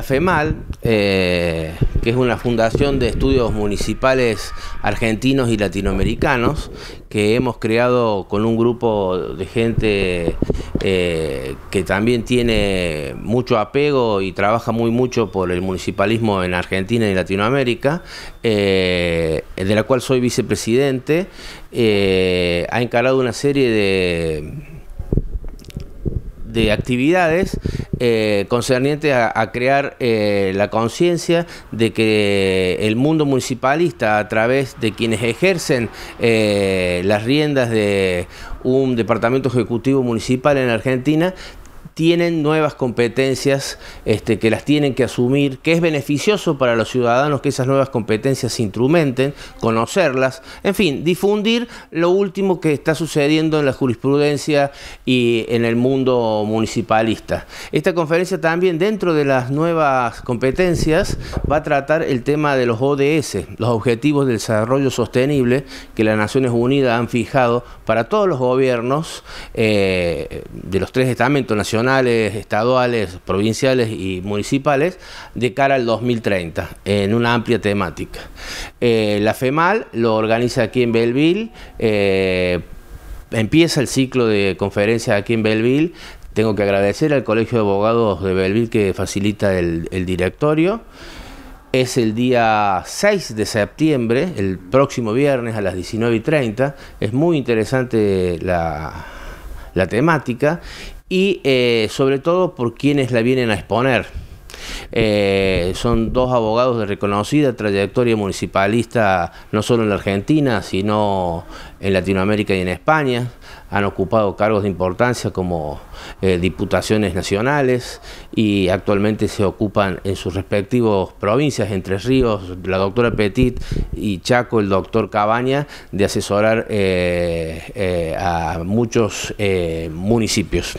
La FEMAL, eh, que es una fundación de estudios municipales argentinos y latinoamericanos, que hemos creado con un grupo de gente eh, que también tiene mucho apego y trabaja muy mucho por el municipalismo en Argentina y Latinoamérica, eh, de la cual soy vicepresidente, ha encarado una serie de actividades eh, concerniente a, crear eh, la conciencia de que el mundo municipalista, a través de quienes ejercen eh, las riendas de un departamento ejecutivo municipal en Argentina, tienen nuevas competencias este, que las tienen que asumir, que es beneficioso para los ciudadanos que esas nuevas competencias se instrumenten, conocerlas, en fin, difundir lo último que está sucediendo en la jurisprudencia y en el mundo municipalista. Esta conferencia también dentro de las nuevas competencias va a tratar el tema de los ODS, los Objetivos del Desarrollo Sostenible que las Naciones Unidas han fijado para todos los gobiernos eh, de los tres estamentos nacionales, estaduales, provinciales y municipales de cara al 2030 en una amplia temática. Eh, la FEMAL lo organiza aquí en Belleville. Eh, empieza el ciclo de conferencias aquí en Belleville. Tengo que agradecer al Colegio de Abogados de Belleville que facilita el, directorio es el día 6 de septiembre, el próximo viernes a las 19.30, Es muy interesante la, la temática y eh, sobre todo por quienes la vienen a exponer. Eh, son dos abogados de reconocida trayectoria municipalista, no solo en la Argentina, sino en Latinoamérica y en España. Han ocupado cargos de importancia como eh, diputaciones nacionales y actualmente se ocupan en sus respectivos provincias, Entre Ríos, la doctora Petit y Chaco, el doctor Cabaña, de asesorar eh, a muchos municipios.